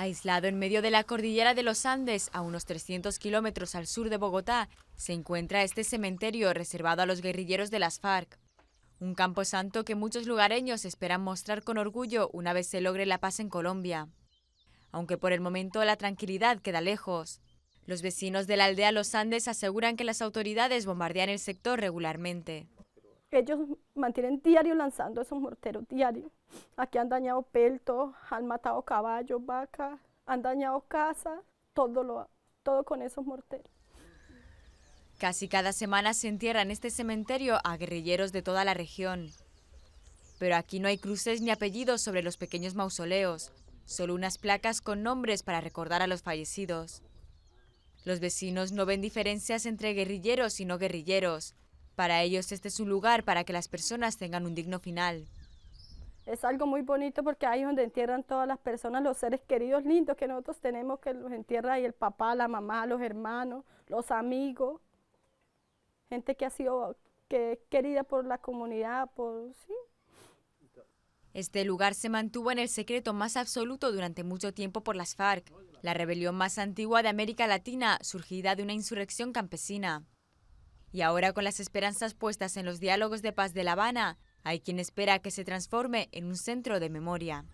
Aislado en medio de la cordillera de los Andes, a unos 300 kilómetros al sur de Bogotá, se encuentra este cementerio reservado a los guerrilleros de las FARC. Un campo santo que muchos lugareños esperan mostrar con orgullo una vez se logre la paz en Colombia. Aunque por el momento la tranquilidad queda lejos. Los vecinos de la aldea Los Andes aseguran que las autoridades bombardean el sector regularmente ellos mantienen diario lanzando esos morteros, diario. Aquí han dañado pelto, han matado caballos, vacas, han dañado casas, todo, lo, todo con esos morteros. Casi cada semana se entierra en este cementerio a guerrilleros de toda la región. Pero aquí no hay cruces ni apellidos sobre los pequeños mausoleos, solo unas placas con nombres para recordar a los fallecidos. Los vecinos no ven diferencias entre guerrilleros y no guerrilleros, para ellos este es su lugar para que las personas tengan un digno final. Es algo muy bonito porque ahí es donde entierran todas las personas, los seres queridos lindos que nosotros tenemos, que los entierra ahí el papá, la mamá, los hermanos, los amigos, gente que ha sido que querida por la comunidad, por sí, este lugar se mantuvo en el secreto más absoluto durante mucho tiempo por las FARC, la rebelión más antigua de América Latina, surgida de una insurrección campesina. Y ahora con las esperanzas puestas en los diálogos de paz de La Habana, hay quien espera que se transforme en un centro de memoria.